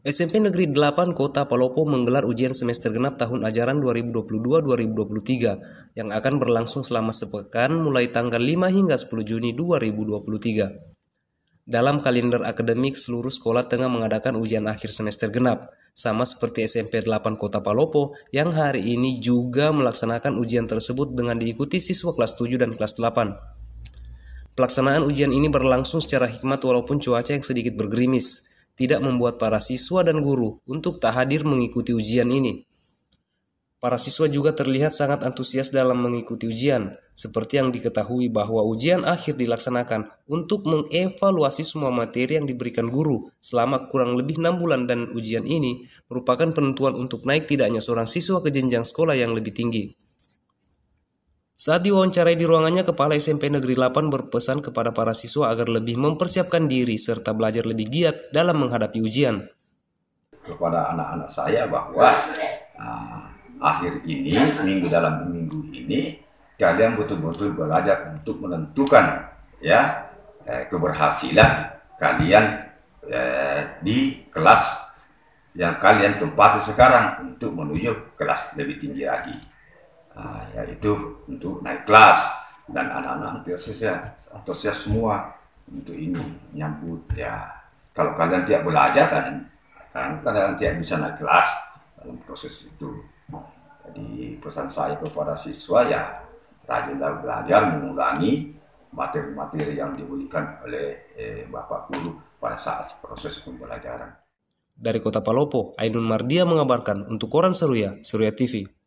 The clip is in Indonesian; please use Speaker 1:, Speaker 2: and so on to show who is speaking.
Speaker 1: SMP Negeri 8 Kota Palopo menggelar ujian semester genap tahun ajaran 2022-2023 yang akan berlangsung selama sepekan mulai tanggal 5 hingga 10 Juni 2023. Dalam kalender akademik, seluruh sekolah tengah mengadakan ujian akhir semester genap, sama seperti SMP 8 Kota Palopo yang hari ini juga melaksanakan ujian tersebut dengan diikuti siswa kelas 7 dan kelas 8. Pelaksanaan ujian ini berlangsung secara hikmat walaupun cuaca yang sedikit bergerimis, tidak membuat para siswa dan guru untuk tak hadir mengikuti ujian ini. Para siswa juga terlihat sangat antusias dalam mengikuti ujian, seperti yang diketahui bahwa ujian akhir dilaksanakan untuk mengevaluasi semua materi yang diberikan guru selama kurang lebih enam bulan dan ujian ini merupakan penentuan untuk naik tidaknya seorang siswa ke jenjang sekolah yang lebih tinggi. Saat diwawancarai di ruangannya, Kepala SMP Negeri 8 berpesan kepada para siswa agar lebih mempersiapkan diri serta belajar lebih giat dalam menghadapi ujian. Kepada anak-anak saya bahwa nah, akhir
Speaker 2: ini, minggu dalam minggu ini, kalian betul-betul belajar untuk menentukan ya eh, keberhasilan kalian eh, di kelas yang kalian tempati sekarang untuk menuju kelas lebih tinggi lagi. Nah, ya itu untuk naik kelas dan anak-anak antusias ya antusias semua untuk ini nyambut ya kalau kalian tidak belajar kan kan kalian tidak bisa naik kelas dalam proses itu jadi pesan saya kepada siswa ya rajinlah belajar mengulangi materi-materi yang diberikan oleh eh, Bapak Guru pada saat proses pembelajaran.
Speaker 1: Dari Kota Palopo, Ainun Mardia mengabarkan untuk Koran Seruya, Seruya TV.